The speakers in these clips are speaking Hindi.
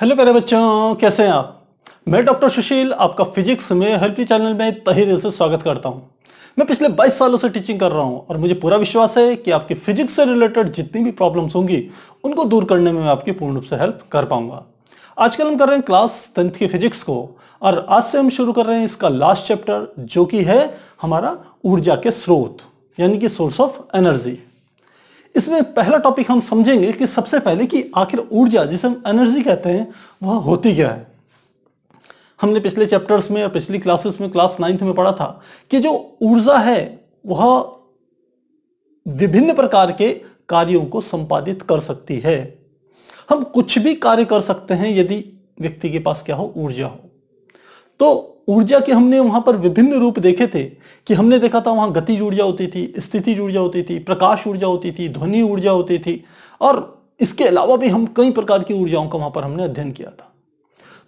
हेलो प्यारे बच्चों कैसे हैं आप मैं डॉक्टर सुशील आपका फिजिक्स में हेल्पी चैनल में तहे दिल से स्वागत करता हूं मैं पिछले 22 सालों से टीचिंग कर रहा हूं और मुझे पूरा विश्वास है कि आपकी फिजिक्स से रिलेटेड जितनी भी प्रॉब्लम्स होंगी उनको दूर करने में मैं आपकी पूर्ण रूप से हेल्प कर पाऊंगा आजकल हम कर रहे हैं क्लास टेंथ के फिजिक्स को और आज से हम शुरू कर रहे हैं इसका लास्ट चैप्टर जो कि है हमारा ऊर्जा के स्रोत यानी कि सोर्स ऑफ एनर्जी इसमें पहला टॉपिक हम समझेंगे कि सबसे पहले कि आखिर ऊर्जा जिसे हम एनर्जी कहते हैं वह होती क्या है हमने पिछले चैप्टर्स में और पिछली क्लासेस में क्लास नाइन्थ में पढ़ा था कि जो ऊर्जा है वह विभिन्न प्रकार के कार्यों को संपादित कर सकती है हम कुछ भी कार्य कर सकते हैं यदि व्यक्ति के पास क्या हो ऊर्जा हो तो ऊर्जा के हमने वहां पर विभिन्न रूप देखे थे कि हमने देखा था वहां गति ऊर्जा होती थी स्थिति ऊर्जा होती थी प्रकाश ऊर्जा होती थी ध्वनि ऊर्जा होती थी और इसके अलावा भी हम कई प्रकार की ऊर्जाओं का वहां पर हमने अध्ययन किया था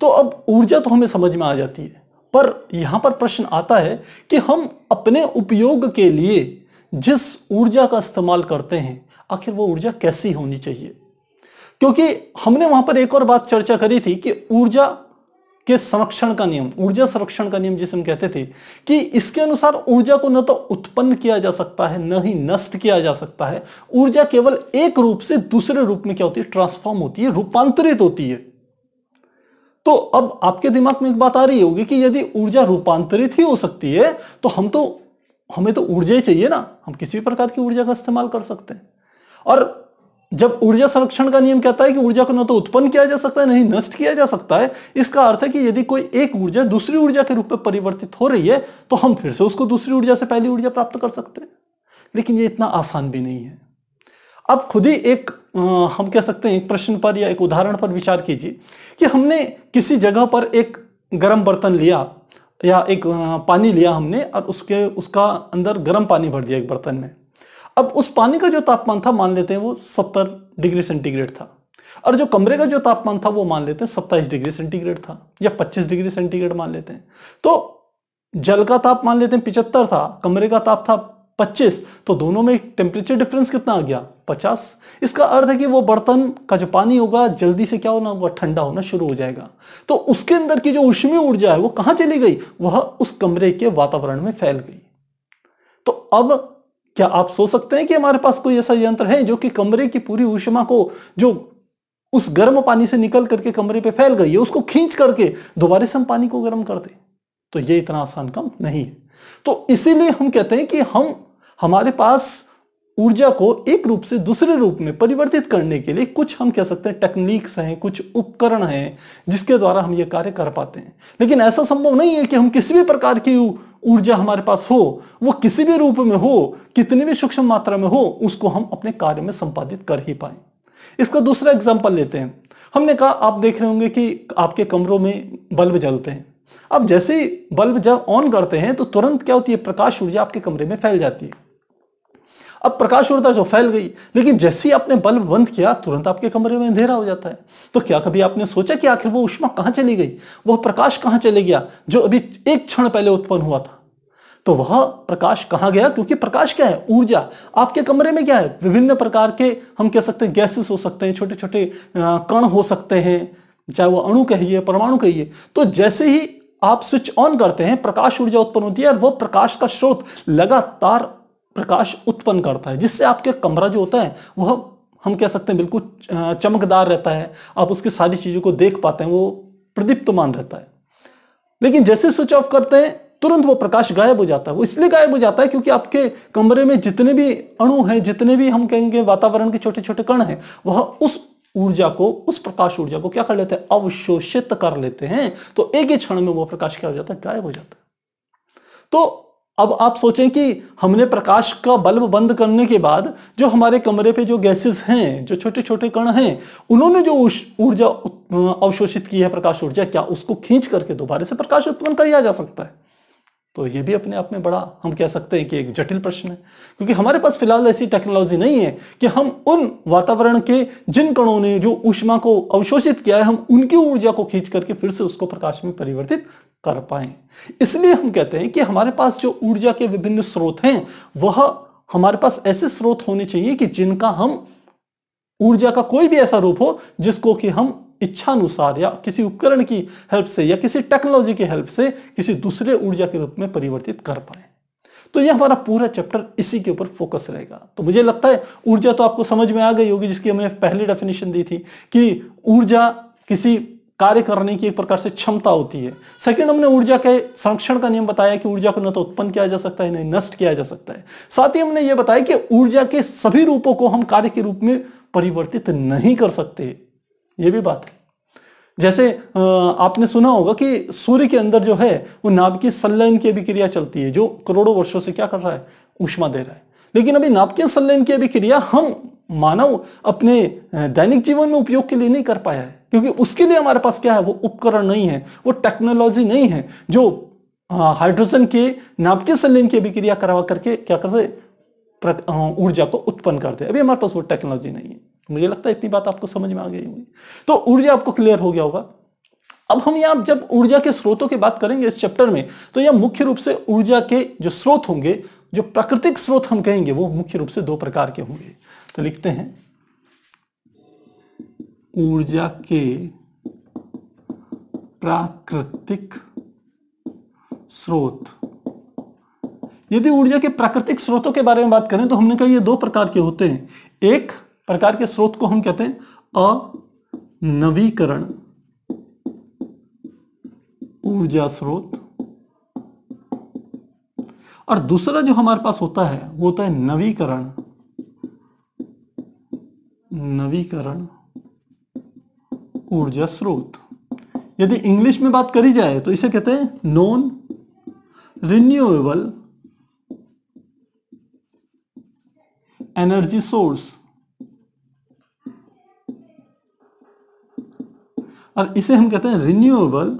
तो अब ऊर्जा तो हमें समझ में आ जाती है पर यहां पर प्रश्न आता है कि हम अपने उपयोग के लिए जिस ऊर्जा का इस्तेमाल करते हैं आखिर वो ऊर्जा कैसी होनी चाहिए क्योंकि हमने वहां पर एक और बात चर्चा करी थी कि ऊर्जा के संरक्षण का नियम ऊर्जा संरक्षण का नियम जिसे हम कहते थे कि इसके अनुसार ऊर्जा को न तो उत्पन्न किया जा सकता है न ही नष्ट किया जा सकता है ऊर्जा केवल एक रूप से दूसरे रूप में क्या होती है ट्रांसफॉर्म होती है रूपांतरित होती है तो अब आपके दिमाग में एक बात आ रही होगी कि यदि ऊर्जा रूपांतरित ही हो सकती है तो हम तो हमें तो ऊर्जा ही चाहिए ना हम किसी भी प्रकार की ऊर्जा का इस्तेमाल कर सकते हैं और जब ऊर्जा संरक्षण का नियम कहता है कि ऊर्जा को न तो उत्पन्न किया जा सकता है नहीं नष्ट किया जा सकता है इसका अर्थ है कि यदि कोई एक ऊर्जा दूसरी ऊर्जा के रूप में परिवर्तित हो रही है तो हम फिर से उसको दूसरी ऊर्जा से पहली ऊर्जा प्राप्त कर सकते हैं लेकिन ये इतना आसान भी नहीं है अब खुद ही एक हम कह सकते हैं एक प्रश्न पर या एक उदाहरण पर विचार कीजिए कि हमने किसी जगह पर एक गर्म बर्तन लिया या एक पानी लिया हमने और उसके उसका अंदर गर्म पानी भर दिया एक बर्तन में अब उस पानी का जो तापमान था मान लेते हैं वो सत्तर डिग्री सेंटीग्रेड था और जो कमरे का जो तापमान था वो मान लेते हैं सत्ताईस डिग्री सेंटीग्रेड था या पच्चीस डिग्री सेंटीग्रेड मान लेते हैं तो जल का ताप मान लेते हैं पिचहत्तर था कमरे का ताप था 25 तो दोनों में टेम्परेचर डिफरेंस कितना आ गया 50 इसका अर्थ है कि वो बर्तन का जो पानी होगा जल्दी से क्या होना होगा ठंडा होना शुरू हो जाएगा तो उसके अंदर की जो उष्मीय ऊर्जा है वो कहां चली गई वह उस कमरे के वातावरण में फैल गई तो अब क्या आप सोच सकते हैं कि हमारे पास कोई ऐसा यंत्र है जो कि कमरे की पूरी ऊषमा को जो उस गर्म पानी से निकल करके कमरे पे फैल गई है उसको खींच करके दोबारा से हम पानी को गर्म कर दे तो ये इतना आसान काम नहीं है तो इसीलिए हम कहते हैं कि हम हमारे पास ऊर्जा को एक रूप से दूसरे रूप में परिवर्तित करने के लिए कुछ हम कह सकते हैं टेक्निक्स हैं कुछ उपकरण हैं जिसके द्वारा हम ये कार्य कर पाते हैं लेकिन ऐसा संभव नहीं है कि हम किसी भी प्रकार की ऊर्जा हमारे पास हो वो किसी भी रूप में हो कितनी भी सूक्ष्म मात्रा में हो उसको हम अपने कार्य में संपादित कर ही पाए इसका दूसरा एग्जाम्पल लेते हैं हमने कहा आप देख रहे होंगे कि आपके कमरों में बल्ब जलते हैं अब जैसे बल्ब जब ऑन करते हैं तो तुरंत क्या होती है प्रकाश ऊर्जा आपके कमरे में फैल जाती है अब प्रकाश ऊर्जा जो फैल गई लेकिन जैसे ही आपने बल्ब बंद किया तुरंत आपके कमरे में अंधेरा हो जाता है तो क्या कभी आपने सोचा कि आखिर वो उष्मा कहां चली गई वह प्रकाश कहां चले गया जो अभी एक क्षण पहले उत्पन्न हुआ था तो वह प्रकाश कहां गया क्योंकि प्रकाश क्या है ऊर्जा आपके कमरे में क्या है विभिन्न प्रकार के हम कह सकते हैं गैसेस हो सकते हैं छोटे छोटे कण हो सकते हैं चाहे वो अणु कहिए परमाणु कहिए तो जैसे ही आप स्विच ऑन करते हैं प्रकाश ऊर्जा उत्पन्न होती है और वह प्रकाश का स्रोत लगातार प्रकाश उत्पन्न करता है जिससे आपके कमरा जो होता है वह हम कह सकते हैं बिल्कुल चमकदार रहता है आप उसकी सारी चीजों को देख पाते हैं वो प्रदीप्तमान रहता है लेकिन जैसे स्विच ऑफ करते हैं तुरंत वो प्रकाश गायब हो जाता है वो इसलिए गायब हो जाता है क्योंकि आपके कमरे में जितने भी अणु हैं जितने भी हम कहेंगे वातावरण के छोटे छोटे कण हैं वह उस ऊर्जा को उस प्रकाश ऊर्जा को क्या कर लेते हैं अवशोषित कर लेते हैं तो एक ही क्षण में वो प्रकाश क्या हो जाता है गायब हो जाता है तो अब आप सोचें कि हमने प्रकाश का बल्ब बंद करने के बाद जो हमारे कमरे पे जो गैसेस हैं जो छोटे छोटे कण हैं उन्होंने जो ऊर्जा अवशोषित की है प्रकाश ऊर्जा क्या उसको खींच करके दोबारा से प्रकाश उत्पन्न किया जा सकता है तो ये भी अपने आप में बड़ा हम कह सकते हैं कि एक जटिल प्रश्न है क्योंकि हमारे पास फिलहाल ऐसी टेक्नोलॉजी नहीं है कि हम उन वातावरण के जिन कणों ने जो ऊष्मा को अवशोषित किया है हम उनकी ऊर्जा को खींच करके फिर से उसको प्रकाश में परिवर्तित कर पाए इसलिए हम कहते हैं कि हमारे पास जो ऊर्जा के विभिन्न स्रोत हैं वह हमारे पास ऐसे स्रोत होने चाहिए कि जिनका हम ऊर्जा का कोई भी ऐसा रूप हो जिसको कि हम इच्छानुसार या किसी उपकरण की हेल्प से या किसी टेक्नोलॉजी की हेल्प से किसी दूसरे ऊर्जा के रूप में परिवर्तित कर पाए तो ये हमारा पूरा चैप्टर इसी के ऊपर फोकस रहेगा तो मुझे लगता है ऊर्जा तो आपको समझ में आ गई होगी जिसकी हमने पहली डेफिनेशन दी थी कि ऊर्जा किसी कार्य करने की एक प्रकार से क्षमता होती है सेकंड हमने ऊर्जा के संरक्षण का नियम बताया कि ऊर्जा को न तो उत्पन्न किया जा सकता है न नष्ट किया जा सकता है साथ ही हमने यह बताया कि ऊर्जा के सभी रूपों को हम कार्य के रूप में परिवर्तित नहीं कर सकते ये भी बात है जैसे आपने सुना होगा कि सूर्य के अंदर जो है वो नाभ की संलयन की अभिक्रिया चलती है जो करोड़ों वर्षों से क्या कर रहा है ऊष्मा दे रहा है लेकिन अभी नाभ की संलयन की अभिक्रिया हम मानव अपने दैनिक जीवन में उपयोग के लिए नहीं कर पाया है क्योंकि उसके लिए हमारे पास क्या है वो उपकरण नहीं है वो टेक्नोलॉजी नहीं है जो हाइड्रोजन के नाभ के संलयन की अभिक्रिया करवा करके क्या करते ऊर्जा को उत्पन्न करते अभी हमारे पास वो टेक्नोलॉजी नहीं है मुझे लगता है इतनी बात आपको समझ में आ गई होगी तो ऊर्जा आपको क्लियर हो गया होगा अब हम यहां जब ऊर्जा के स्रोतों की बात करेंगे इस चैप्टर में तो यह मुख्य रूप से ऊर्जा के जो स्रोत होंगे जो प्राकृतिक स्रोत हम कहेंगे वो मुख्य रूप से दो प्रकार के होंगे तो लिखते हैं ऊर्जा के प्राकृतिक स्रोत यदि ऊर्जा के प्राकृतिक स्रोतों के बारे में बात करें तो हमने कहा ये दो प्रकार के होते हैं एक प्रकार के स्रोत को हम कहते हैं अनवीकरण ऊर्जा स्रोत और दूसरा जो हमारे पास होता है वो होता है नवीकरण नवीकरण ऊर्जा स्रोत यदि इंग्लिश में बात करी जाए तो इसे कहते हैं नॉन रिन्यूएबल एनर्जी सोर्स और इसे हम कहते हैं रिन्यूएबल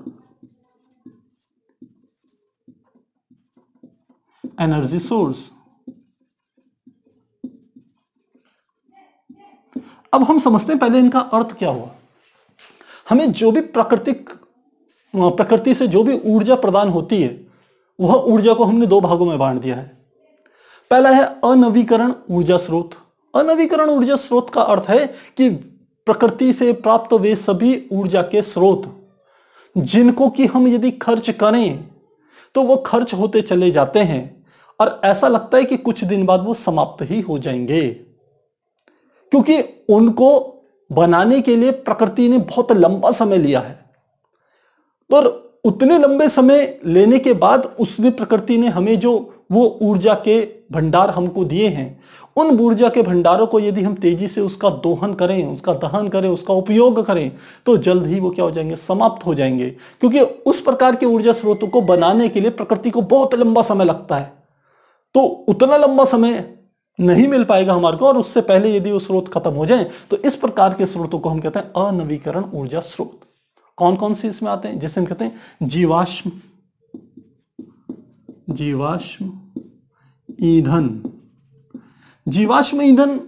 एनर्जी सोर्स अब हम समझते हैं पहले इनका अर्थ क्या हुआ हमें जो भी प्राकृतिक प्रकृति से जो भी ऊर्जा प्रदान होती है वह ऊर्जा को हमने दो भागों में बांट दिया है पहला है अनवीकरण ऊर्जा स्रोत अनवीकरण ऊर्जा स्रोत का अर्थ है कि प्रकृति से प्राप्त वे सभी ऊर्जा के स्रोत जिनको कि हम यदि खर्च करें तो वो खर्च होते चले जाते हैं और ऐसा लगता है कि कुछ दिन बाद वो समाप्त ही हो जाएंगे क्योंकि उनको बनाने के लिए प्रकृति ने बहुत लंबा समय लिया है तो उतने लंबे समय लेने के बाद उसने प्रकृति ने हमें जो वो ऊर्जा के भंडार हमको दिए हैं उन ऊर्जा के भंडारों को यदि हम तेजी से उसका दोहन करें उसका दहन करें उसका उपयोग करें तो जल्द ही वो क्या हो जाएंगे समाप्त हो जाएंगे क्योंकि उस प्रकार के ऊर्जा स्रोतों को बनाने के लिए प्रकृति को बहुत लंबा समय लगता है तो उतना लंबा समय नहीं मिल पाएगा हमारे को और उससे पहले यदि वो स्रोत खत्म हो जाए तो इस प्रकार के स्रोतों को हम कहते हैं अनवीकरण ऊर्जा स्रोत कौन कौन से इसमें आते हैं जैसे हम कहते हैं जीवाश्म जीवाश्म ईंधन जीवाश्म ईंधन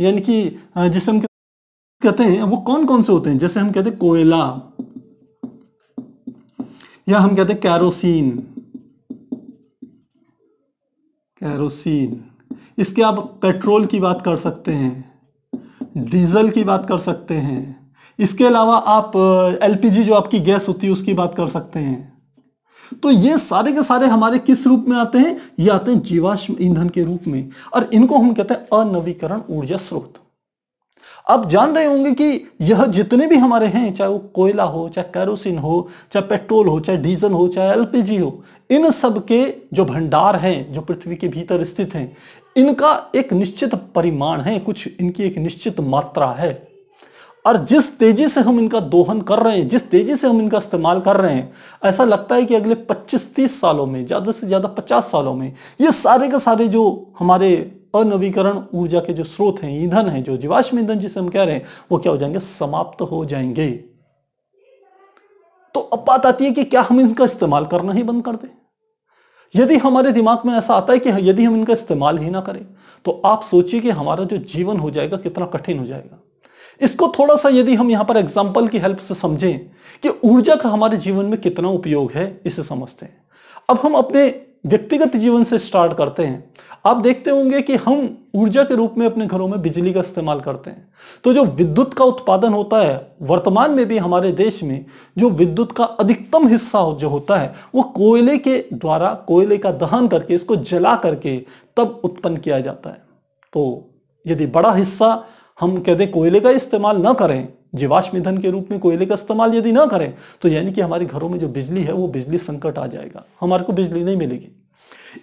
यानी कि जिसे हम कहते हैं वो कौन कौन से होते हैं जैसे हम कहते हैं कोयला या हम कहते हैं कैरोसिन कैरोसिन इसके आप पेट्रोल की बात कर सकते हैं डीजल की बात कर सकते हैं इसके अलावा आप एलपीजी जो आपकी गैस होती है उसकी बात कर सकते हैं तो ये सारे के सारे हमारे किस रूप में आते हैं ये आते हैं जीवाश्म ईंधन के रूप में और इनको हम कहते हैं अनवीकरण ऊर्जा स्रोत आप जान रहे होंगे कि यह जितने भी हमारे हैं चाहे वो कोयला हो चाहे कैरोसिन हो चाहे पेट्रोल हो चाहे डीजल हो चाहे एलपीजी हो इन सब के जो भंडार हैं जो पृथ्वी के भीतर स्थित हैं इनका एक निश्चित परिमाण है कुछ इनकी एक निश्चित मात्रा है और जिस तेजी से हम इनका दोहन कर रहे हैं जिस तेजी से हम इनका इस्तेमाल कर रहे हैं ऐसा लगता है कि अगले 25-30 सालों में ज़्यादा से ज़्यादा 50 सालों में ये सारे के सारे जो हमारे अनवीकरण ऊर्जा के जो स्रोत हैं ईंधन हैं जो जीवाश्म ईंधन जिसे हम कह रहे हैं वो क्या हो जाएंगे समाप्त हो जाएंगे तो अब बात आती है कि क्या हम इनका इस्तेमाल करना ही बंद कर दें यदि हमारे दिमाग में ऐसा आता है कि यदि हम इनका इस्तेमाल ही ना करें तो आप सोचिए कि हमारा जो जीवन हो जाएगा कितना कठिन हो जाएगा इसको थोड़ा सा यदि हम यहाँ पर एग्जाम्पल की हेल्प से समझें कि ऊर्जा का हमारे जीवन में कितना उपयोग है इसे समझते हैं अब हम अपने व्यक्तिगत जीवन से स्टार्ट करते हैं आप देखते होंगे कि हम ऊर्जा के रूप में अपने घरों में बिजली का इस्तेमाल करते हैं तो जो विद्युत का उत्पादन होता है वर्तमान में भी हमारे देश में जो विद्युत का अधिकतम हिस्सा जो होता है वो कोयले के द्वारा कोयले का दहन करके इसको जला करके तब उत्पन्न किया जाता है तो यदि बड़ा हिस्सा हम कहते कोयले का इस्तेमाल ना करें जीवाश्म ईंधन के रूप में कोयले का इस्तेमाल यदि ना करें तो यानी कि हमारे घरों में जो बिजली है वो बिजली संकट आ जाएगा हमारे को बिजली नहीं मिलेगी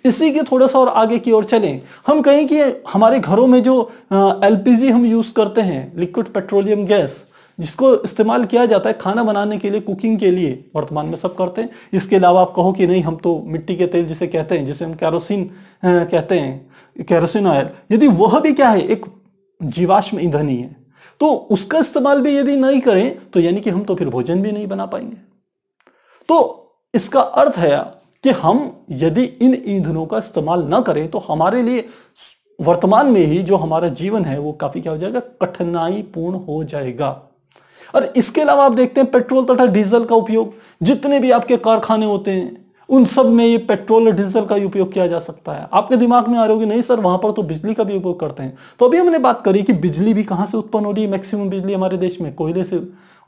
इसी के थोड़ा सा और आगे की ओर चलें हम कहें कि हमारे घरों में जो एलपीजी हम यूज करते हैं लिक्विड पेट्रोलियम गैस जिसको इस्तेमाल किया जाता है खाना बनाने के लिए कुकिंग के लिए वर्तमान में सब करते हैं इसके अलावा आप कहो कि नहीं हम तो मिट्टी के तेल जिसे कहते हैं जिसे हम कैरोसिन कहते हैं कैरोसिन ऑयल यदि वह भी क्या है एक जीवाश्म ईंधन ही है तो उसका इस्तेमाल भी यदि नहीं करें तो यानी कि हम तो फिर भोजन भी नहीं बना पाएंगे तो इसका अर्थ है कि हम यदि इन ईंधनों का इस्तेमाल ना करें तो हमारे लिए वर्तमान में ही जो हमारा जीवन है वो काफी क्या हो जाएगा कठिनाई पूर्ण हो जाएगा और इसके अलावा आप देखते हैं पेट्रोल तथा डीजल का उपयोग जितने भी आपके कारखाने होते हैं उन सब में ये पेट्रोल और डीजल का उपयोग किया जा सकता है आपके दिमाग में आ रहे होगी नहीं सर वहां पर तो बिजली का भी उपयोग करते हैं तो अभी हमने बात करी कि बिजली भी कहां से उत्पन्न हो रही है मैक्सिमम बिजली हमारे देश में कोयले से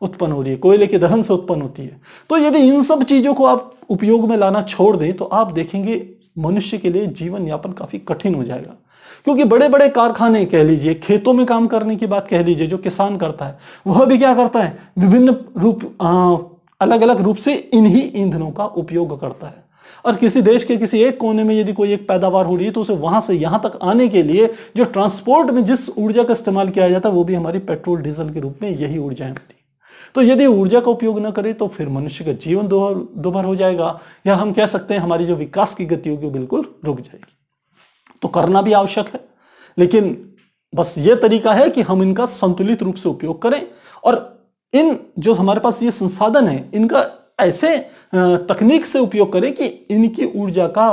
उत्पन्न हो रही है कोयले के दहन से उत्पन्न होती है तो यदि इन सब चीजों को आप उपयोग में लाना छोड़ दें तो आप देखेंगे मनुष्य के लिए जीवन यापन काफी कठिन हो जाएगा क्योंकि बड़े बड़े कारखाने कह लीजिए खेतों में काम करने की बात कह लीजिए जो किसान करता है वह भी क्या करता है विभिन्न रूप अलग अलग रूप से इन्हीं ईंधनों का उपयोग करता है और किसी देश के किसी एक कोने में यदि कोई एक पैदावार हो रही है तो उसे वहां से यहां तक आने के लिए जो ट्रांसपोर्ट में जिस ऊर्जा का इस्तेमाल किया जाता है वो भी हमारी पेट्रोल डीजल के रूप में यही ऊर्जाएं होती है तो यदि ऊर्जा का उपयोग न करें तो फिर मनुष्य का जीवन दोबार हो जाएगा या हम कह सकते हैं हमारी जो विकास की गति होगी बिल्कुल रुक जाएगी तो करना भी आवश्यक है लेकिन बस ये तरीका है कि हम इनका संतुलित रूप से उपयोग करें और इन जो हमारे पास ये संसाधन है इनका ऐसे तकनीक से उपयोग करें कि इनकी ऊर्जा का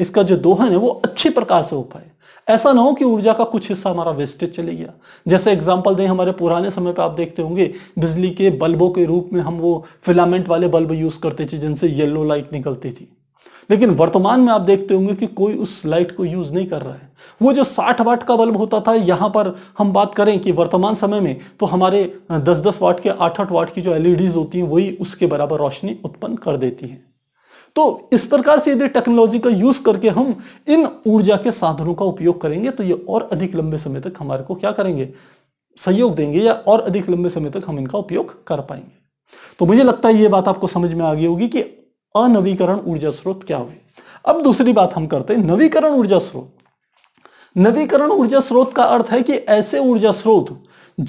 इसका जो दोहन है वो अच्छी प्रकार से हो पाए ऐसा ना हो कि ऊर्जा का कुछ हिस्सा हमारा वेस्टेज चले गया जैसे एग्जाम्पल दें हमारे पुराने समय पे आप देखते होंगे बिजली के बल्बों के रूप में हम वो फिलामेंट वाले बल्ब यूज करते थे जिनसे येलो लाइट निकलती थी लेकिन वर्तमान में आप देखते होंगे कि कोई उस लाइट को यूज नहीं कर रहा है वो जो 60 वाट का बल्ब होता था यहां पर हम बात करें कि वर्तमान समय में तो हमारे 10-10 वाट के 8-8 वाट की जो एलईडीज होती हैं वही उसके बराबर रोशनी उत्पन्न कर देती हैं तो इस प्रकार से यदि टेक्नोलॉजी का यूज करके हम इन ऊर्जा के साधनों का उपयोग करेंगे तो ये और अधिक लंबे समय तक हमारे को क्या करेंगे सहयोग देंगे या और अधिक लंबे समय तक हम इनका उपयोग कर पाएंगे तो मुझे लगता है ये बात आपको समझ में आ गई होगी कि अनवीकरण ऊर्जा स्रोत क्या हुए अब दूसरी बात हम करते हैं नवीकरण ऊर्जा स्रोत नवीकरण ऊर्जा स्रोत का अर्थ है कि ऐसे ऊर्जा स्रोत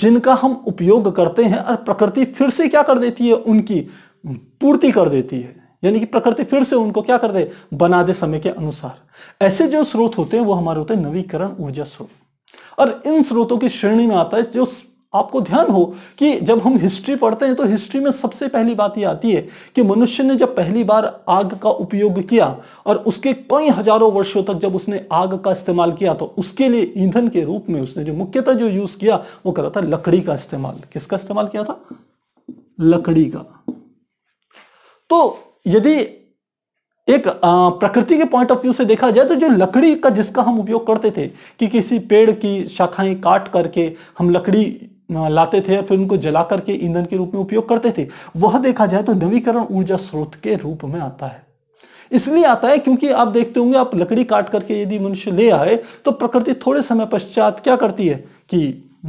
जिनका हम उपयोग करते हैं और प्रकृति फिर से क्या कर देती है उनकी पूर्ति कर देती है यानी कि प्रकृति फिर से उनको क्या कर दे बना दे समय के अनुसार ऐसे जो स्रोत होते हैं वो हमारे होते हैं नवीकरण ऊर्जा स्रोत और इन स्रोतों की श्रेणी में आता है जो आपको ध्यान हो कि जब हम हिस्ट्री पढ़ते हैं तो हिस्ट्री में सबसे पहली बात यह आती है कि मनुष्य ने जब पहली बार आग का उपयोग किया और उसके कई हजारों वर्षों तक जब उसने आग का इस्तेमाल किया तो उसके लिए ईंधन के रूप में उसने जो मुख्यतः जो यूज किया वो करा था लकड़ी का इस्तेमाल किसका इस्तेमाल किया था लकड़ी का तो यदि एक प्रकृति के पॉइंट ऑफ व्यू से देखा जाए तो जो लकड़ी का जिसका हम उपयोग करते थे कि किसी पेड़ की शाखाएं काट करके हम लकड़ी लाते थे या फिर उनको जला करके ईंधन के रूप में उपयोग करते थे वह देखा जाए तो नवीकरण ऊर्जा स्रोत के रूप में आता है इसलिए आता है क्योंकि आप देखते होंगे आप लकड़ी काट करके यदि मनुष्य ले आए तो प्रकृति थोड़े समय पश्चात क्या करती है कि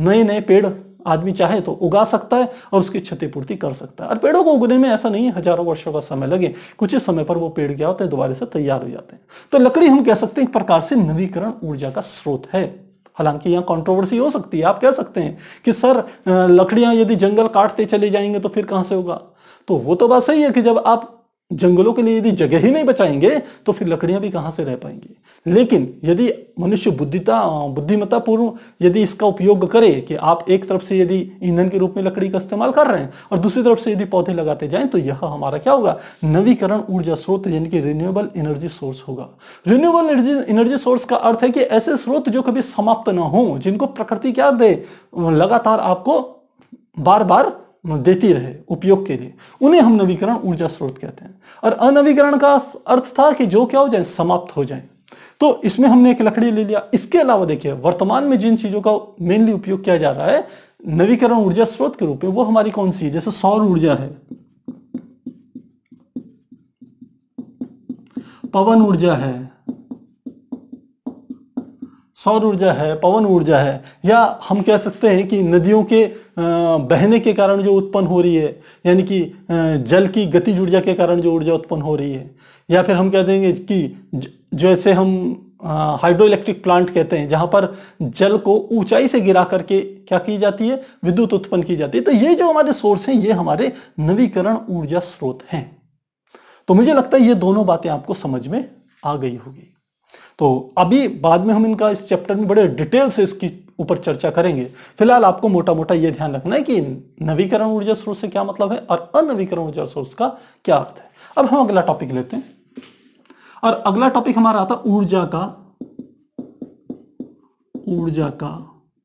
नए नए पेड़ आदमी चाहे तो उगा सकता है और उसकी क्षतिपूर्ति कर सकता है और पेड़ों को उगने में ऐसा नहीं है हजारों वर्षों का समय लगे कुछ ही समय पर वो पेड़ क्या होते हैं दोबारे से तैयार हो जाते हैं तो लकड़ी हम कह सकते हैं एक प्रकार से नवीकरण ऊर्जा का स्रोत है हालांकि यहाँ कंट्रोवर्सी हो सकती है आप कह सकते हैं कि सर लकड़ियां यदि जंगल काटते चले जाएंगे तो फिर कहां से होगा तो वो तो बात सही है कि जब आप जंगलों के लिए यदि जगह ही नहीं बचाएंगे तो फिर लकड़ियां भी कहां से रह पाएंगी लेकिन यदि मनुष्य बुद्धिता बुद्धिमत्ता पूर्ण यदि इसका उपयोग करे कि आप एक तरफ से यदि ईंधन के रूप में लकड़ी का इस्तेमाल कर रहे हैं और दूसरी तरफ से यदि पौधे लगाते जाएं तो यह हमारा क्या होगा नवीकरण ऊर्जा स्रोत यानी कि रिन्यूएबल एनर्जी सोर्स होगा रिन्यूएबल एनर्जी एनर्जी सोर्स का अर्थ है कि ऐसे स्रोत जो कभी समाप्त ना हो जिनको प्रकृति क्या दे लगातार आपको बार बार मतलब देती रहे उपयोग के लिए उन्हें हम नवीकरण ऊर्जा स्रोत कहते हैं और अनवीकरण का अर्थ था कि जो क्या हो जाए समाप्त हो जाए तो इसमें हमने एक लकड़ी ले लिया इसके अलावा देखिए वर्तमान में जिन चीजों का मेनली उपयोग किया जा रहा है नवीकरण ऊर्जा स्रोत के रूप में वो हमारी कौन सी है जैसे सौर ऊर्जा है पवन ऊर्जा है सौर ऊर्जा है पवन ऊर्जा है या हम कह सकते हैं कि नदियों के बहने के कारण जो उत्पन्न हो रही है यानी कि जल की गति ऊर्जा के कारण जो ऊर्जा उत्पन्न हो रही है या फिर हम कह देंगे कि जैसे हम हाइड्रो इलेक्ट्रिक प्लांट कहते हैं जहां पर जल को ऊंचाई से गिरा करके क्या की जाती है विद्युत उत्पन्न की जाती है तो ये जो हमारे सोर्स हैं ये हमारे नवीकरण ऊर्जा स्रोत हैं तो मुझे लगता है ये दोनों बातें आपको समझ में आ गई होगी तो अभी बाद में हम इनका इस चैप्टर में बड़े डिटेल से इसकी ऊपर चर्चा करेंगे फिलहाल आपको मोटा मोटा यह ध्यान रखना है कि नवीकरण ऊर्जा स्रोत से क्या मतलब है और अनवीकरण ऊर्जा स्रोत का क्या अर्थ है अब हम अगला टॉपिक लेते हैं और अगला टॉपिक हमारा आता ऊर्जा का ऊर्जा का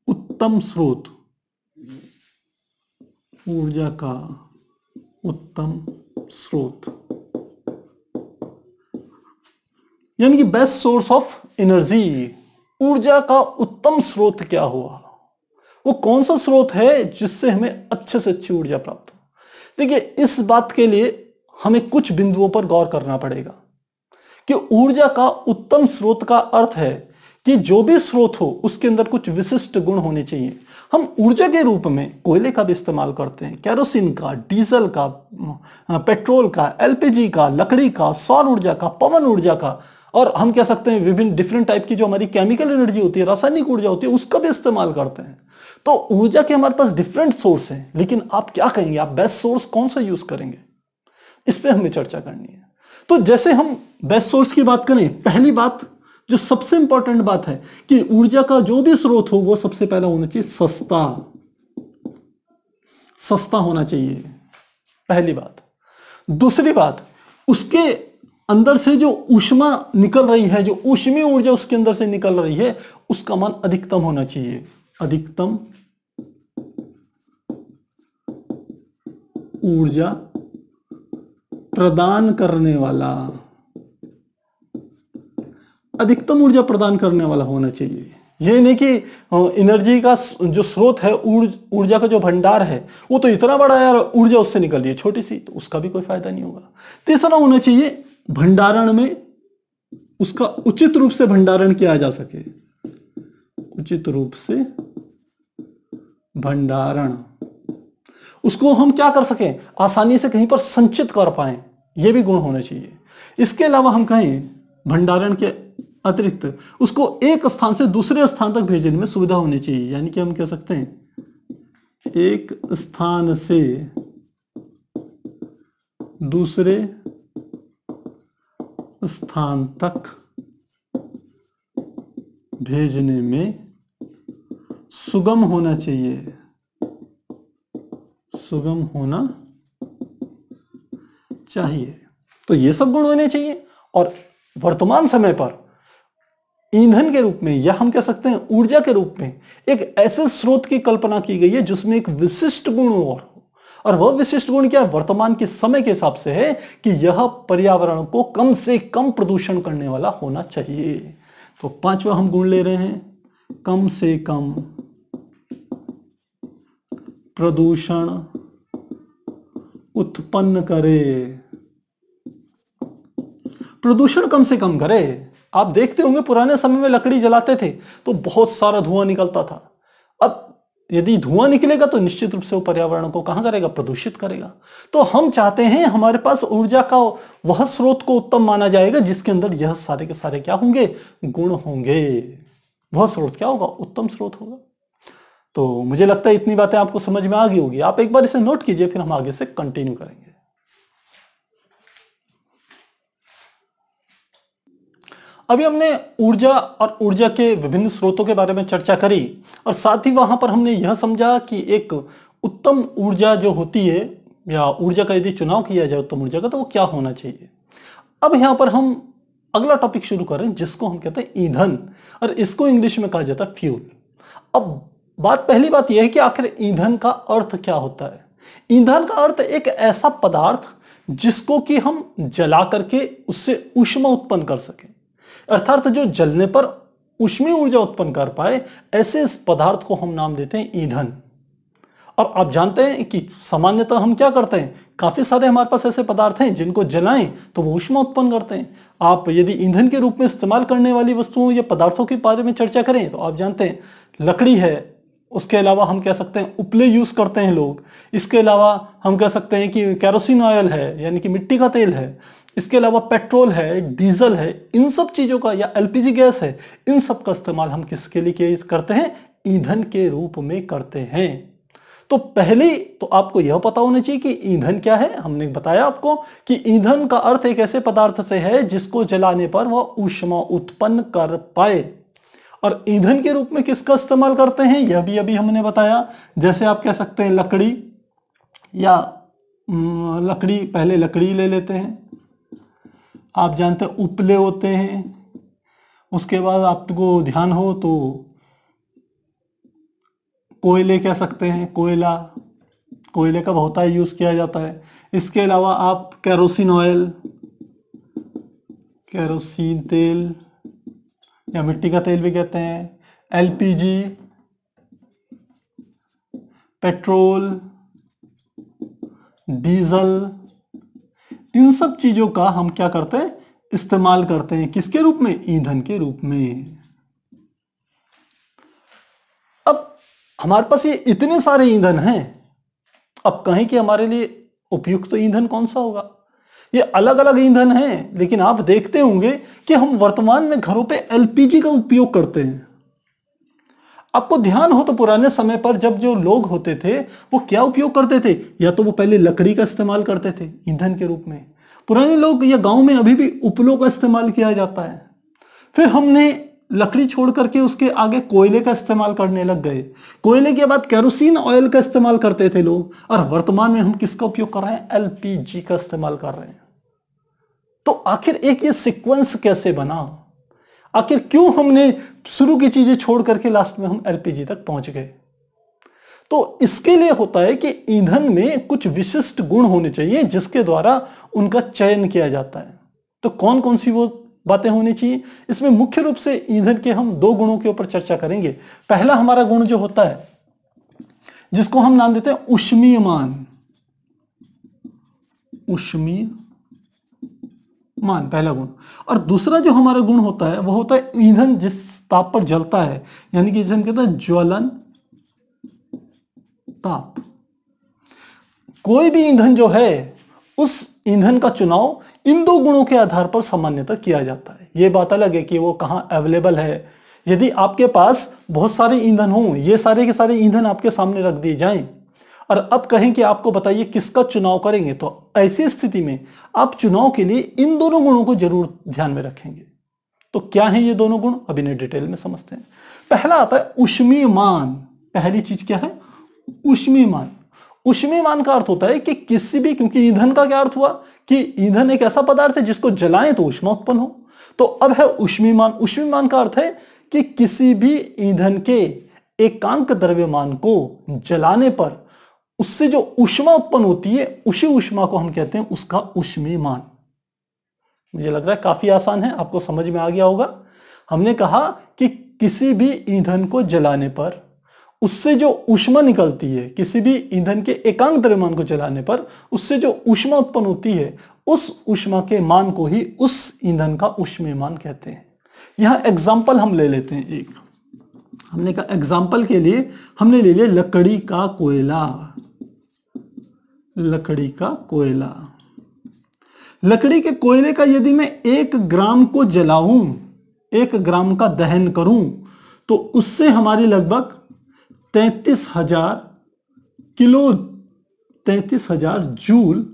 उत्तम स्रोत ऊर्जा का उत्तम स्रोत यानी कि बेस्ट सोर्स ऑफ एनर्जी ऊर्जा का उत्तम स्रोत क्या हुआ वो कौन सा स्रोत है जिससे हमें अच्छे से अच्छी ऊर्जा प्राप्त हो देखिए इस बात के लिए हमें कुछ बिंदुओं पर गौर करना पड़ेगा कि ऊर्जा का उत्तम स्रोत का अर्थ है कि जो भी स्रोत हो उसके अंदर कुछ विशिष्ट गुण होने चाहिए हम ऊर्जा के रूप में कोयले का भी इस्तेमाल करते हैं कैरोसिन का डीजल का पेट्रोल का एलपीजी का लकड़ी का सौर ऊर्जा का पवन ऊर्जा का और हम कह सकते हैं विभिन्न डिफरेंट टाइप की जो हमारी केमिकल एनर्जी होती है रासायनिक ऊर्जा होती है उसका भी इस्तेमाल करते हैं तो ऊर्जा के हमारे पास डिफरेंट सोर्स हैं लेकिन आप क्या कहेंगे आप बेस्ट सोर्स कौन सा यूज करेंगे इस पर हमें चर्चा करनी है तो जैसे हम बेस्ट सोर्स की बात करें पहली बात जो सबसे इंपॉर्टेंट बात है कि ऊर्जा का जो भी स्रोत हो वो सबसे पहला होना चाहिए सस्ता सस्ता होना चाहिए पहली बात दूसरी बात उसके अंदर से जो ऊष्मा निकल रही है जो उष्मी ऊर्जा उसके अंदर से निकल रही है उसका मान अधिकतम होना चाहिए अधिकतम ऊर्जा प्रदान करने वाला अधिकतम ऊर्जा प्रदान करने वाला होना चाहिए ये नहीं कि एनर्जी का जो स्रोत है ऊर्जा का जो भंडार है वो तो इतना बड़ा है ऊर्जा उससे निकल रही है छोटी सी तो उसका भी कोई फायदा नहीं होगा तीसरा होना चाहिए भंडारण में उसका उचित रूप से भंडारण किया जा सके उचित रूप से भंडारण उसको हम क्या कर सकें आसानी से कहीं पर संचित कर पाए ये भी गुण होने चाहिए इसके अलावा हम कहें भंडारण के अतिरिक्त उसको एक स्थान से दूसरे स्थान तक भेजने में सुविधा होनी चाहिए यानी कि हम कह सकते हैं एक स्थान से दूसरे स्थान तक भेजने में सुगम होना चाहिए सुगम होना चाहिए तो ये सब गुण होने चाहिए और वर्तमान समय पर ईंधन के रूप में या हम कह सकते हैं ऊर्जा के रूप में एक ऐसे स्रोत की कल्पना की गई है जिसमें एक विशिष्ट गुण और और वह विशिष्ट गुण क्या है वर्तमान के समय के हिसाब से है कि यह पर्यावरण को कम से कम प्रदूषण करने वाला होना चाहिए तो पांचवा हम गुण ले रहे हैं कम से कम प्रदूषण उत्पन्न करे प्रदूषण कम से कम करे आप देखते होंगे पुराने समय में लकड़ी जलाते थे तो बहुत सारा धुआं निकलता था अब यदि धुआं निकलेगा तो निश्चित रूप से वो पर्यावरण को कहां करेगा प्रदूषित करेगा तो हम चाहते हैं हमारे पास ऊर्जा का वह स्रोत को उत्तम माना जाएगा जिसके अंदर यह सारे के सारे क्या होंगे गुण होंगे वह स्रोत क्या होगा उत्तम स्रोत होगा तो मुझे लगता है इतनी बातें आपको समझ में आ गई होगी आप एक बार इसे नोट कीजिए फिर हम आगे से कंटिन्यू करेंगे अभी हमने ऊर्जा और ऊर्जा के विभिन्न स्रोतों के बारे में चर्चा करी और साथ ही वहां पर हमने यह समझा कि एक उत्तम ऊर्जा जो होती है या ऊर्जा का यदि चुनाव किया जाए उत्तम ऊर्जा का तो वो क्या होना चाहिए अब यहां पर हम अगला टॉपिक शुरू करें जिसको हम कहते हैं ईंधन और इसको इंग्लिश में कहा जाता है फ्यूल अब बात पहली बात यह है कि आखिर ईंधन का अर्थ क्या होता है ईंधन का अर्थ एक ऐसा पदार्थ जिसको कि हम जला करके उससे उष्मा उत्पन्न कर सकें अर्थात जो जलने पर उष्मीय ऊर्जा उत्पन्न कर पाए ऐसे इस पदार्थ को हम नाम देते हैं ईंधन अब आप जानते हैं कि सामान्यतः हम क्या करते हैं काफी सारे हमारे पास ऐसे पदार्थ हैं जिनको जलाएं तो वो उष्मा उत्पन्न करते हैं आप यदि ईंधन के रूप में इस्तेमाल करने वाली वस्तुओं या पदार्थों के बारे में चर्चा करें तो आप जानते हैं लकड़ी है उसके अलावा हम कह सकते हैं उपले यूज करते हैं लोग इसके अलावा हम कह सकते हैं कि कैरोसिन ऑयल है यानी कि मिट्टी का तेल है इसके अलावा पेट्रोल है डीजल है इन सब चीज़ों का या एलपीजी गैस है इन सब का इस्तेमाल हम किसके लिए करते हैं ईंधन के रूप में करते हैं तो पहले तो आपको यह पता होना चाहिए कि ईंधन क्या है हमने बताया आपको कि ईंधन का अर्थ एक ऐसे पदार्थ से है जिसको जलाने पर वह ऊष्मा उत्पन्न कर पाए और ईंधन के रूप में किसका इस्तेमाल करते हैं यह भी अभी हमने बताया जैसे आप कह सकते हैं लकड़ी या हम्म, लकड़ी पहले लकड़ी ले लेते हैं आप जानते हैं उपले होते हैं उसके बाद आपको ध्यान हो तो कोयले कह सकते हैं कोयला कोयले का बहुत ही यूज़ किया जाता है इसके अलावा आप कैरोसिन ऑयल कैरोसिन तेल या मिट्टी का तेल भी कहते हैं एलपीजी पेट्रोल डीजल इन सब चीजों का हम क्या करते हैं इस्तेमाल करते हैं किसके रूप में ईंधन के रूप में अब हमारे पास ये इतने सारे ईंधन हैं अब कहें कि हमारे लिए उपयुक्त तो ईंधन कौन सा होगा ये अलग अलग ईंधन हैं लेकिन आप देखते होंगे कि हम वर्तमान में घरों पे एलपीजी का उपयोग करते हैं आपको ध्यान हो तो पुराने समय पर जब जो लोग होते थे वो क्या उपयोग करते थे या तो वो पहले लकड़ी का इस्तेमाल करते थे ईंधन के रूप में पुराने लोग या गांव में अभी भी उपलों का इस्तेमाल किया जाता है फिर हमने लकड़ी छोड़ करके उसके आगे कोयले का इस्तेमाल करने लग गए कोयले के बाद कैरोसिन ऑयल का इस्तेमाल करते थे लोग और वर्तमान में हम किसका उपयोग कर रहे हैं एल का इस्तेमाल कर रहे हैं तो आखिर एक ये सिक्वेंस कैसे बना आखिर क्यों हमने शुरू की चीजें छोड़ करके लास्ट में हम एलपीजी तक पहुंच गए तो इसके लिए होता है कि ईंधन में कुछ विशिष्ट गुण होने चाहिए जिसके द्वारा उनका चयन किया जाता है तो कौन कौन सी वो बातें होनी चाहिए इसमें मुख्य रूप से ईंधन के हम दो गुणों के ऊपर चर्चा करेंगे पहला हमारा गुण जो होता है जिसको हम नाम देते हैं उष्मीयमान उष्मीय मान पहला गुण और दूसरा जो हमारा गुण होता है वो होता है ईंधन जिस ताप पर जलता है यानी कि जिसे हम कहते हैं ज्वलन ताप कोई भी ईंधन जो है उस ईंधन का चुनाव इन दो गुणों के आधार पर सामान्यतः किया जाता है ये बात अलग है कि वो कहाँ अवेलेबल है यदि आपके पास बहुत सारे ईंधन हों ये सारे के सारे ईंधन आपके सामने रख दिए जाएं और अब कहें कि आपको बताइए किसका चुनाव करेंगे तो ऐसी स्थिति में आप चुनाव के लिए इन दोनों गुणों को जरूर ध्यान में रखेंगे तो क्या है ये दोनों गुण अब इन्हें डिटेल में समझते हैं पहला आता है उष्मीमान पहली चीज क्या है उष्मी मान का अर्थ होता है कि किसी भी क्योंकि ईंधन का क्या अर्थ हुआ कि ईंधन एक ऐसा पदार्थ है जिसको जलाएं तो उष्मा उत्पन्न हो तो अब है उष्मीमान उष्मीमान का अर्थ है कि किसी भी ईंधन के एकांक द्रव्यमान को जलाने पर उससे जो उष्मा उत्पन्न होती है उसी उष्मा को हम कहते हैं उसका उष्मीमान मुझे लग रहा है काफी आसान है आपको समझ में आ गया होगा हमने कहा कि किसी भी ईंधन को जलाने पर उससे जो उष्मा निकलती है किसी भी ईंधन के एकांक द्रव्यमान को जलाने पर उससे जो उष्मा उत्पन्न होती है उस उष्मा के मान को ही उस ईंधन का उष्मीमान कहते हैं यहां एग्जाम्पल हम ले लेते हैं एक हमने कहा एग्जाम्पल के लिए हमने ले लिया लकड़ी का कोयला लकड़ी का कोयला लकड़ी के कोयले का यदि मैं एक ग्राम को जलाऊं एक ग्राम का दहन करूं तो उससे हमारी लगभग तैतीस हजार किलो तैतीस हजार जूल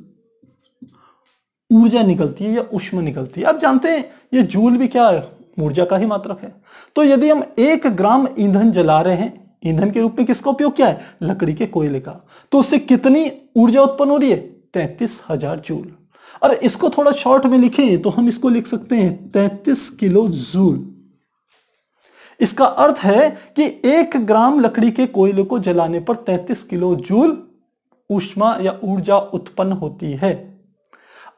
ऊर्जा निकलती है या उष्मा निकलती है आप जानते हैं ये जूल भी क्या है ऊर्जा का ही मात्रक है तो यदि हम एक ग्राम ईंधन जला रहे हैं ईंधन के रूप में किसका उपयोग किया है लकड़ी के कोयले का तो उससे कितनी ऊर्जा उत्पन्न हो रही है तैतीस हजार जूल और इसको थोड़ा शॉर्ट में लिखें तो हम इसको लिख सकते हैं तैतीस किलो जूल इसका अर्थ है कि एक ग्राम लकड़ी के कोयले को जलाने पर तैतीस किलो जूल ऊष्मा या ऊर्जा उत्पन्न होती है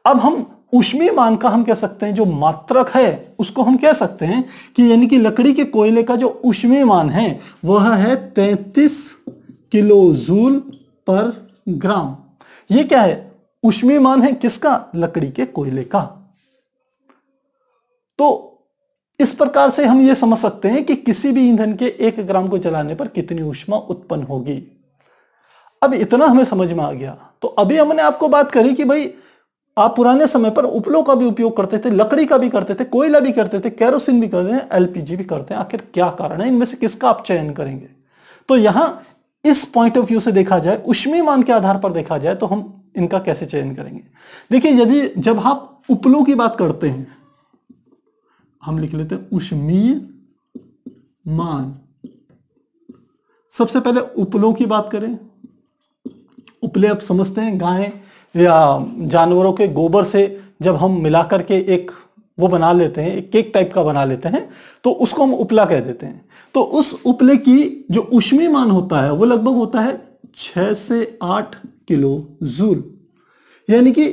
अब हम मान का हम कह सकते हैं जो मात्रक है उसको हम कह सकते हैं कि यानी कि लकड़ी के कोयले का जो मान है वह है 33 किलो जूल पर ग्राम ये क्या है मान है किसका लकड़ी के कोयले का तो इस प्रकार से हम ये समझ सकते हैं कि किसी भी ईंधन के एक ग्राम को जलाने पर कितनी उष्मा उत्पन्न होगी अब इतना हमें समझ में आ गया तो अभी हमने आपको बात करी कि भाई आप पुराने समय पर उपलों का भी उपयोग करते थे लकड़ी का भी करते थे कोयला भी करते थे कैरोसिन भी करते हैं एलपीजी भी करते हैं आखिर क्या कारण है इनमें से किसका आप चयन करेंगे तो यहां इस पॉइंट ऑफ व्यू से देखा जाए उष्मी मान के आधार पर देखा जाए तो हम इनका कैसे चयन करेंगे देखिए यदि जब आप उपलों की बात करते हैं हम लिख लेते हैं उष्मी मान सबसे पहले उपलों की बात करें उपले आप समझते हैं गायें या जानवरों के गोबर से जब हम मिला करके एक वो बना लेते हैं एक केक टाइप का बना लेते हैं तो उसको हम उपला कह देते हैं तो उस उपले की जो उष्मीमान होता है वो लगभग होता है छ से आठ किलो जूल यानी कि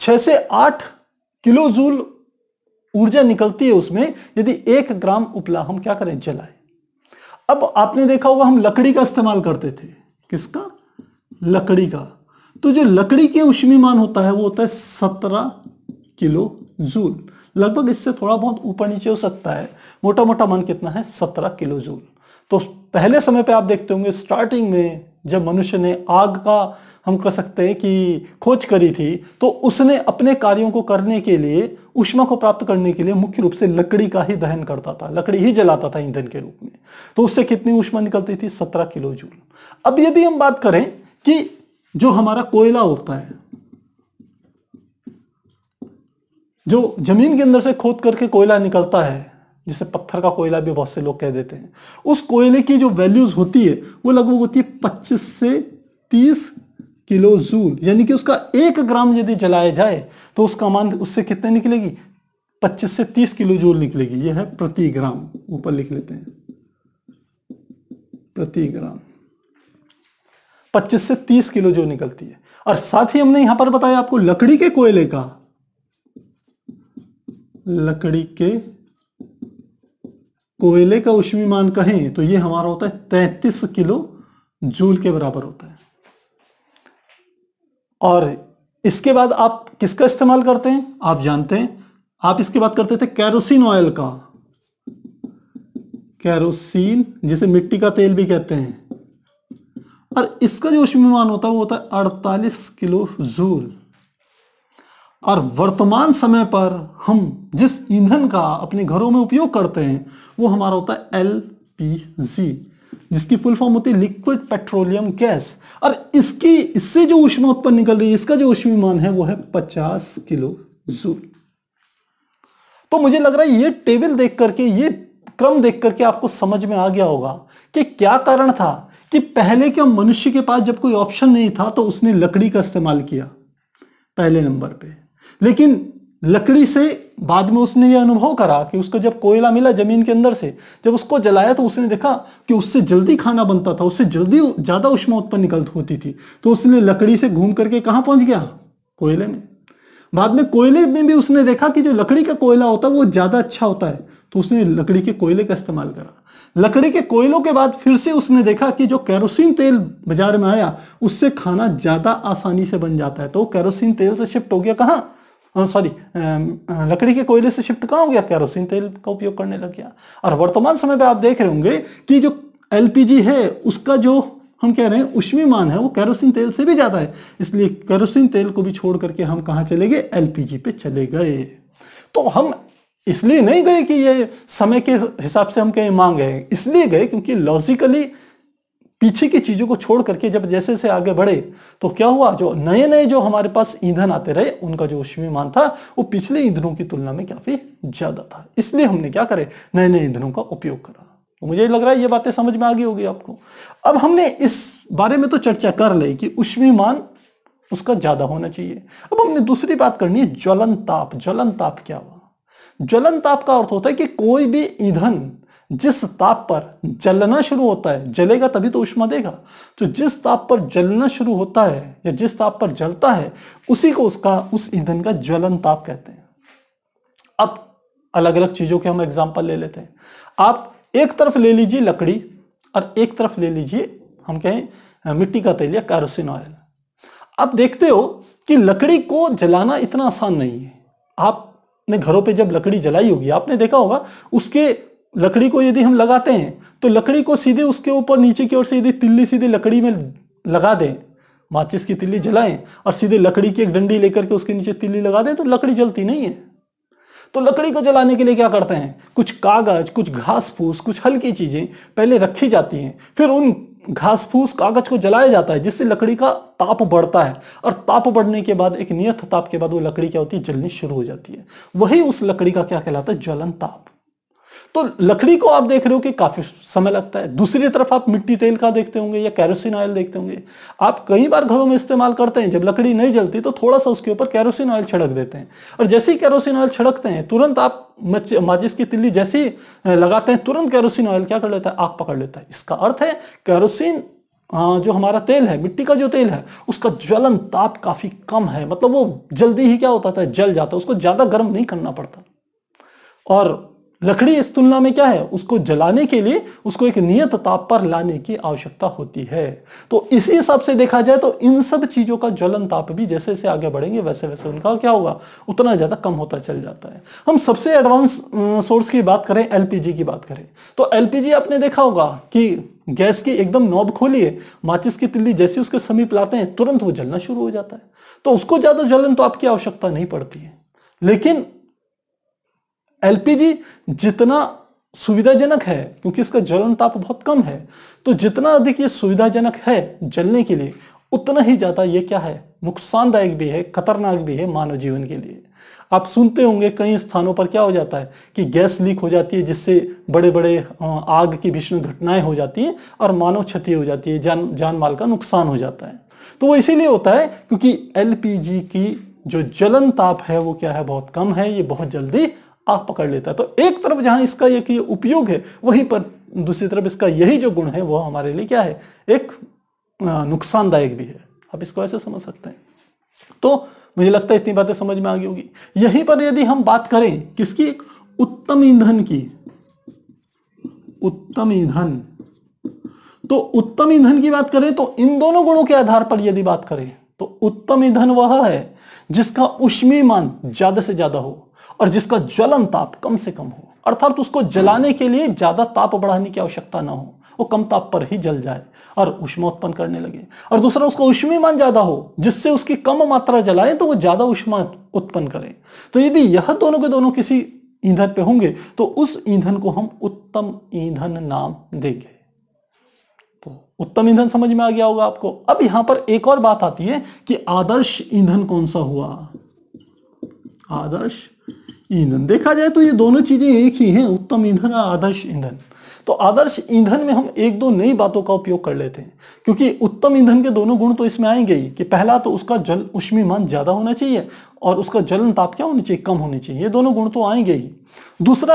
छ से आठ किलो जूल ऊर्जा निकलती है उसमें यदि एक ग्राम उपला हम क्या करें जलाए अब आपने देखा होगा हम लकड़ी का इस्तेमाल करते थे किसका लकड़ी का तो जो लकड़ी के उष्मीमान होता है वो होता है सत्रह किलो जूल लगभग इससे थोड़ा बहुत ऊपर नीचे हो सकता है मोटा मोटा मान कितना है सत्रह किलो जूल तो पहले समय पे आप देखते होंगे स्टार्टिंग में जब मनुष्य ने आग का हम कह सकते हैं कि खोज करी थी तो उसने अपने कार्यों को करने के लिए उष्मा को प्राप्त करने के लिए मुख्य रूप से लकड़ी का ही दहन करता था लकड़ी ही जलाता था ईंधन के रूप में तो उससे कितनी उष्मा निकलती थी सत्रह किलो जूल अब यदि हम बात करें कि जो हमारा कोयला होता है जो जमीन के अंदर से खोद करके कोयला निकलता है जिसे पत्थर का कोयला भी बहुत से लोग कह देते हैं उस कोयले की जो वैल्यूज होती है वो लगभग होती है पच्चीस से तीस किलो जूल यानी कि उसका एक ग्राम यदि जलाया जाए तो उसका मान उससे कितने निकलेगी 25 से 30 किलो जूल निकलेगी यह है प्रति ग्राम ऊपर लिख लेते हैं प्रति ग्राम 25 से 30 किलो जो निकलती है और साथ ही हमने यहां पर बताया आपको लकड़ी के कोयले का लकड़ी के कोयले का उष्मीमान कहें तो ये हमारा होता है तैतीस किलो जूल के बराबर होता है और इसके बाद आप किसका इस्तेमाल करते हैं आप जानते हैं आप इसके बाद करते थे कैरोसिन ऑयल का कैरोसिन जिसे मिट्टी का तेल भी कहते हैं और इसका जो ऊष्मीयमान होता है वो होता है अड़तालीस किलो जूल और वर्तमान समय पर हम जिस ईंधन का अपने घरों में उपयोग करते हैं वो हमारा होता है एल जिसकी फुल फॉर्म होती है लिक्विड पेट्रोलियम गैस और इसकी इससे जो उष्मा उत्पन्न निकल रही है इसका जो ऊष्मीमान है वो है 50 किलो जूल तो मुझे लग रहा है ये टेबल देख करके ये क्रम देख करके आपको समझ में आ गया होगा कि क्या कारण था कि पहले क्या मनुष्य के पास जब कोई ऑप्शन नहीं था तो उसने लकड़ी का इस्तेमाल किया पहले नंबर पे लेकिन लकड़ी से बाद में उसने यह अनुभव करा कि उसको जब कोयला मिला जमीन के अंदर से जब उसको जलाया तो उसने देखा कि उससे जल्दी खाना बनता था उससे जल्दी ज़्यादा उष्मा उत्पन्न निकल होती थी तो उसने लकड़ी से घूम करके कहां पहुंच गया कोयले में बाद में कोयले में भी उसने देखा कि जो लकड़ी का कोयला होता है वो ज़्यादा अच्छा होता है तो उसने लकड़ी के कोयले का इस्तेमाल करा लकड़ी के कोयलों के बाद फिर से उसने देखा कि जो कैरोसिन तेल बाजार में आया उससे खाना ज़्यादा आसानी से बन जाता है तो कैरोसिन तेल से शिफ्ट हो गया कहाँ हाँ, सॉरी लकड़ी के कोयले से शिफ्ट कहाँ हो गया कैरोसिन तेल का उपयोग करने लग गया और वर्तमान समय पर आप देख रहे होंगे कि जो एलपीजी है उसका जो हम कह रहे हैं मान है वो कैरोसिन तेल से भी ज़्यादा है इसलिए कैरोसिन तेल को भी छोड़ करके हम कहाँ चले गए एलपीजी पे चले गए तो हम इसलिए नहीं गए कि ये समय के हिसाब से हम कहें मांग है इसलिए गए क्योंकि लॉजिकली पीछे की चीज़ों को छोड़ करके जब जैसे जैसे आगे बढ़े तो क्या हुआ जो नए नए जो हमारे पास ईंधन आते रहे उनका जो मान था वो पिछले ईंधनों की तुलना में काफ़ी ज़्यादा था इसलिए हमने क्या करे नए नए ईंधनों का उपयोग करा मुझे लग रहा है ये बातें समझ में आ गई होगी आपको अब हमने इस बारे में तो चर्चा कर ली कि उष्मी मान उसका ज्यादा होना चाहिए अब हमने दूसरी बात करनी है ज्वलन ताप ज्वलन ताप क्या हुआ ज्वलन ताप का अर्थ होता है कि कोई भी ईंधन जिस ताप पर जलना शुरू होता है जलेगा तभी तो उष्मा देगा तो जिस ताप पर जलना शुरू होता है या जिस ताप पर जलता है उसी को उसका उस ईंधन का ज्वलन ताप कहते हैं अब अलग अलग चीजों के हम एग्जाम्पल ले लेते हैं आप एक तरफ ले लीजिए लकड़ी और एक तरफ ले लीजिए हम कहें मिट्टी का तेल या कैरोसिन ऑयल आप देखते हो कि लकड़ी को जलाना इतना आसान नहीं है आपने घरों पे जब लकड़ी जलाई होगी आपने देखा होगा उसके लकड़ी को यदि हम लगाते हैं तो लकड़ी को सीधे उसके ऊपर नीचे की ओर से यदि तिल्ली सीधे लकड़ी में लगा दें माचिस की तिल्ली जलाएं और सीधे लकड़ी की एक डंडी लेकर के उसके नीचे तिल्ली लगा दें तो लकड़ी जलती नहीं है तो लकड़ी को जलाने के लिए क्या करते हैं कुछ कागज कुछ घास फूस कुछ हल्की चीजें पहले रखी जाती हैं फिर उन घास फूस कागज को जलाया जाता है जिससे लकड़ी का ताप बढ़ता है और ताप बढ़ने के बाद एक नियत ताप के बाद वो लकड़ी क्या होती है जलनी शुरू हो जाती है वही उस लकड़ी का क्या कहलाता है ज्वलन ताप तो लकड़ी को आप देख रहे हो कि काफी समय लगता है दूसरी तरफ आप मिट्टी तेल का देखते होंगे या कैरोसिन ऑयल देखते होंगे आप कई बार घरों में इस्तेमाल करते हैं जब लकड़ी नहीं जलती तो थोड़ा सा उसके ऊपर कैरोसिन ऑयल छिड़क देते हैं और जैसे ही कैरोसिन ऑयल छिड़कते हैं तुरंत आप माचिस की तिल्ली जैसे ही लगाते हैं तुरंत कैरोसिन ऑयल क्या कर लेता है आग पकड़ लेता है इसका अर्थ है कैरोसिन जो हमारा तेल है मिट्टी का जो तेल है उसका ज्वलन ताप काफी कम है मतलब वो जल्दी ही क्या होता था जल जाता है उसको ज्यादा गर्म नहीं करना पड़ता और लकड़ी इस तुलना में क्या है उसको जलाने के लिए उसको एक नियत ताप पर लाने की आवश्यकता होती है तो इसी हिसाब से देखा जाए तो इन सब चीजों का ज्वलन ताप भी जैसे जैसे आगे बढ़ेंगे वैसे वैसे उनका क्या होगा उतना ज्यादा कम होता चल जाता है हम सबसे एडवांस सोर्स की बात करें एलपीजी की बात करें तो एलपीजी आपने देखा होगा कि गैस की एकदम नॉब खोलिए माचिस की तिल्ली जैसे उसके समीप लाते हैं तुरंत वो जलना शुरू हो जाता है तो उसको ज्यादा ज्वलन तो आपकी आवश्यकता नहीं पड़ती है लेकिन एलपीजी जितना सुविधाजनक है क्योंकि इसका जलन ताप बहुत कम है तो जितना अधिक ये सुविधाजनक है जलने के लिए उतना ही ज़्यादा ये क्या है नुकसानदायक भी है खतरनाक भी है मानव जीवन के लिए आप सुनते होंगे कई स्थानों पर क्या हो जाता है कि गैस लीक हो जाती है जिससे बड़े बड़े आग की भीषण घटनाएं हो जाती हैं और मानव क्षति हो जाती है जान जान माल का नुकसान हो जाता है तो वो इसीलिए होता है क्योंकि एलपीजी की जो जलन ताप है वो क्या है बहुत कम है ये बहुत जल्दी आप पकड़ लेता है तो एक तरफ जहां इसका ये कि उपयोग है वहीं पर दूसरी तरफ इसका यही जो गुण है वह हमारे लिए क्या है एक नुकसानदायक भी है आप इसको ऐसे समझ सकते हैं तो मुझे लगता है इतनी बातें समझ में आ गई होगी यहीं पर यदि हम बात करें किसकी एक उत्तम ईंधन की उत्तम ईंधन तो उत्तम ईंधन की बात करें तो इन दोनों गुणों के आधार पर यदि बात करें तो उत्तम ईंधन वह है जिसका उष्मीय मान ज्यादा से ज्यादा हो और जिसका ज्वलन ताप कम से कम हो अर्थात उसको जलाने के लिए ज्यादा ताप बढ़ाने की आवश्यकता ना हो वो कम ताप पर ही जल जाए और उष्मा उत्पन्न करने लगे और दूसरा उसका उष्मीमान ज्यादा हो जिससे उसकी कम मात्रा जलाए तो वो ज्यादा उष्मा उत्पन्न करे तो यदि यह दोनों के दोनों किसी ईंधन पे होंगे तो उस ईंधन को हम उत्तम ईंधन नाम देंगे तो उत्तम ईंधन समझ में आ गया होगा आपको अब यहां पर एक और बात आती है कि आदर्श ईंधन कौन सा हुआ आदर्श ईंधन देखा जाए तो ये दोनों चीजें एक ही हैं उत्तम ईंधन और आदर्श ईंधन तो आदर्श ईंधन में हम एक दो नई बातों का उपयोग कर लेते हैं क्योंकि उत्तम ईंधन के दोनों गुण तो इसमें आएंगे ही कि पहला तो उसका जल उष्मी मान ज्यादा होना चाहिए और उसका जलन ताप क्या होना चाहिए कम होनी चाहिए ये दोनों गुण तो आएंगे ही दूसरा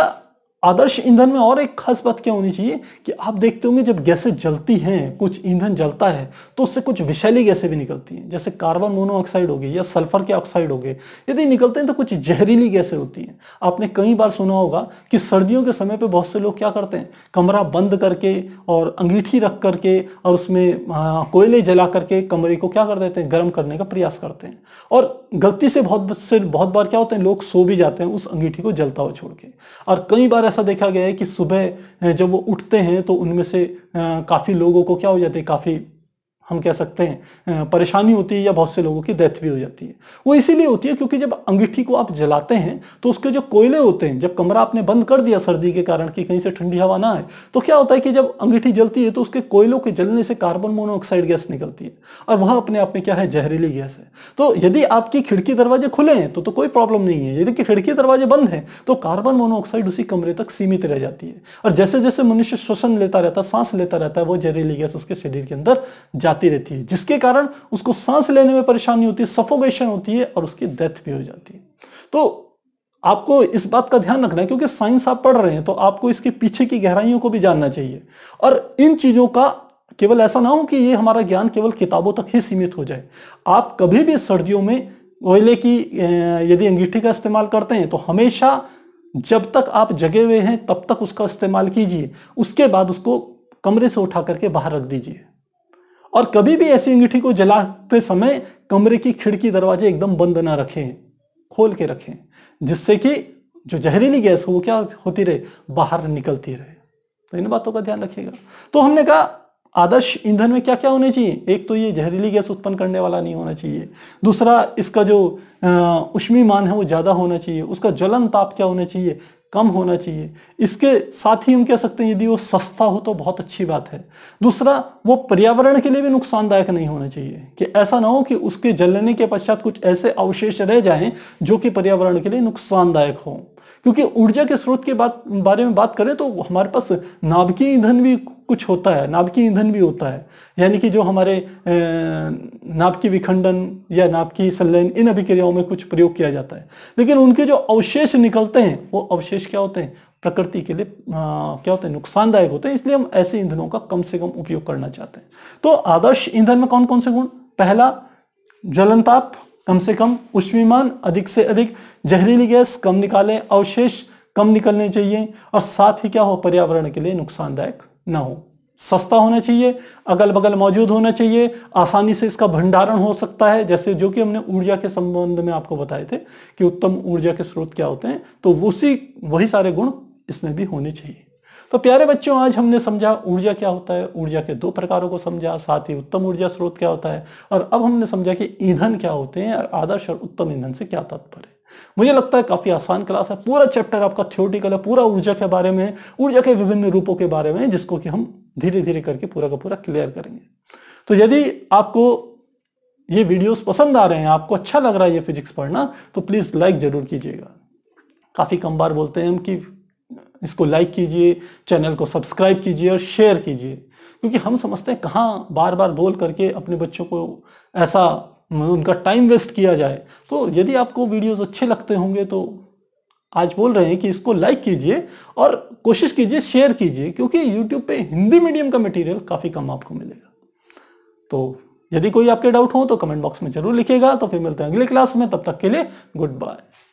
आदर्श ईंधन में और एक खास बात क्या होनी चाहिए कि आप देखते होंगे जब गैसें जलती हैं कुछ ईंधन जलता है तो उससे कुछ विषैली गैसें भी निकलती हैं जैसे कार्बन मोनोऑक्साइड हो गई या सल्फर के ऑक्साइड हो गए यदि निकलते हैं तो कुछ जहरीली गैसें होती हैं आपने कई बार सुना होगा कि सर्दियों के समय पर बहुत से लोग क्या करते हैं कमरा बंद करके और अंगीठी रख करके और उसमें कोयले जला करके कमरे को क्या कर देते हैं गर्म करने का प्रयास करते हैं और गलती से बहुत से बहुत बार क्या होते हैं लोग सो भी जाते हैं उस अंगीठी को जलता हुआ छोड़ के और कई बार ऐसा देखा गया है कि सुबह जब वो उठते हैं तो उनमें से काफ़ी लोगों को क्या हो जाते हैं काफ़ी हम कह सकते हैं परेशानी होती है या बहुत से लोगों की डेथ भी हो जाती है वो इसीलिए होती है क्योंकि जब अंगीठी को आप जलाते हैं तो उसके जो कोयले होते हैं जब कमरा आपने बंद कर दिया सर्दी के कारण कि कहीं से ठंडी हवा ना आए तो क्या होता है कि जब अंगीठी जलती है तो उसके कोयलों के जलने से कार्बन मोनोऑक्साइड गैस निकलती है और वह अपने आप में क्या है जहरीली गैस है तो यदि आपकी खिड़की दरवाजे खुले हैं तो, तो कोई प्रॉब्लम नहीं है यदि खिड़की दरवाजे बंद हैं तो कार्बन मोनोऑक्साइड उसी कमरे तक सीमित रह जाती है और जैसे जैसे मनुष्य श्वसन लेता रहता सांस लेता रहता है वो जहरीली गैस उसके शरीर के अंदर जा जाती रहती है जिसके कारण उसको सांस लेने में परेशानी होती है सफोगेशन होती है और उसकी डेथ भी हो जाती है तो आपको इस बात का ध्यान रखना है क्योंकि साइंस आप पढ़ रहे हैं तो आपको इसके पीछे की गहराइयों को भी जानना चाहिए और इन चीजों का केवल ऐसा ना हो कि ये हमारा ज्ञान केवल किताबों तक ही सीमित हो जाए आप कभी भी सर्दियों में कोयले की यदि अंगीठी का इस्तेमाल करते हैं तो हमेशा जब तक आप जगे हुए हैं तब तक उसका इस्तेमाल कीजिए उसके बाद उसको कमरे से उठा करके बाहर रख दीजिए और कभी भी ऐसी अंगीठी को जलाते समय कमरे की खिड़की दरवाजे एकदम बंद ना रखें खोल के रखें जिससे कि जो जहरीली गैस हो वो क्या होती रहे बाहर निकलती रहे तो इन बातों का ध्यान रखिएगा तो हमने कहा आदर्श ईंधन में क्या क्या होने चाहिए एक तो ये जहरीली गैस उत्पन्न करने वाला नहीं होना चाहिए दूसरा इसका जो उष्मी मान है वो ज़्यादा होना चाहिए उसका ज्वलन ताप क्या होना चाहिए कम होना चाहिए इसके साथ ही हम कह सकते हैं यदि वो सस्ता हो तो बहुत अच्छी बात है दूसरा वो पर्यावरण के लिए भी नुकसानदायक नहीं होना चाहिए कि ऐसा ना हो कि उसके जलने के पश्चात कुछ ऐसे अवशेष रह जाएं जो कि पर्यावरण के लिए नुकसानदायक हों क्योंकि ऊर्जा के स्रोत के बात बारे में बात करें तो हमारे पास नाभिकीय ईंधन भी कुछ होता है नाभिकीय ईंधन भी होता है यानी कि जो हमारे नाभिकीय विखंडन या नाभिकीय संलयन इन अभिक्रियाओं में कुछ प्रयोग किया जाता है लेकिन उनके जो अवशेष निकलते हैं वो अवशेष क्या होते हैं प्रकृति के लिए आ, क्या होते हैं नुकसानदायक होते हैं इसलिए हम ऐसे ईंधनों का कम से कम उपयोग करना चाहते हैं तो आदर्श ईंधन में कौन कौन से गुण पहला जलनताप कम से कम उष्मीमान अधिक से अधिक जहरीली गैस कम निकालें अवशेष कम निकलने चाहिए और साथ ही क्या हो पर्यावरण के लिए नुकसानदायक ना हो सस्ता होना चाहिए अगल बगल मौजूद होना चाहिए आसानी से इसका भंडारण हो सकता है जैसे जो कि हमने ऊर्जा के संबंध में आपको बताए थे कि उत्तम ऊर्जा के स्रोत क्या होते हैं तो उसी वही सारे गुण इसमें भी होने चाहिए तो प्यारे बच्चों आज हमने समझा ऊर्जा क्या होता है ऊर्जा के दो प्रकारों को समझा साथ ही उत्तम ऊर्जा स्रोत क्या होता है और अब हमने समझा कि ईंधन क्या होते हैं और आदर्श और उत्तम ईंधन से क्या तात्पर्य मुझे लगता है काफी आसान क्लास है पूरा चैप्टर आपका थियोटिकल है पूरा ऊर्जा के बारे में ऊर्जा के विभिन्न रूपों के बारे में जिसको कि हम धीरे धीरे करके पूरा का पूरा क्लियर करेंगे तो यदि आपको ये वीडियोस पसंद आ रहे हैं आपको अच्छा लग रहा है ये फिजिक्स पढ़ना तो प्लीज लाइक जरूर कीजिएगा काफी कम बार बोलते हैं हम कि इसको लाइक कीजिए चैनल को सब्सक्राइब कीजिए और शेयर कीजिए क्योंकि हम समझते हैं कहाँ बार बार बोल करके अपने बच्चों को ऐसा उनका टाइम वेस्ट किया जाए तो यदि आपको वीडियोस अच्छे लगते होंगे तो आज बोल रहे हैं कि इसको लाइक कीजिए और कोशिश कीजिए शेयर कीजिए क्योंकि यूट्यूब पे हिंदी मीडियम का मटेरियल काफ़ी कम आपको मिलेगा तो यदि कोई आपके डाउट हो तो कमेंट बॉक्स में जरूर लिखिएगा तो फिर मिलते हैं अगले क्लास में तब तक के लिए गुड बाय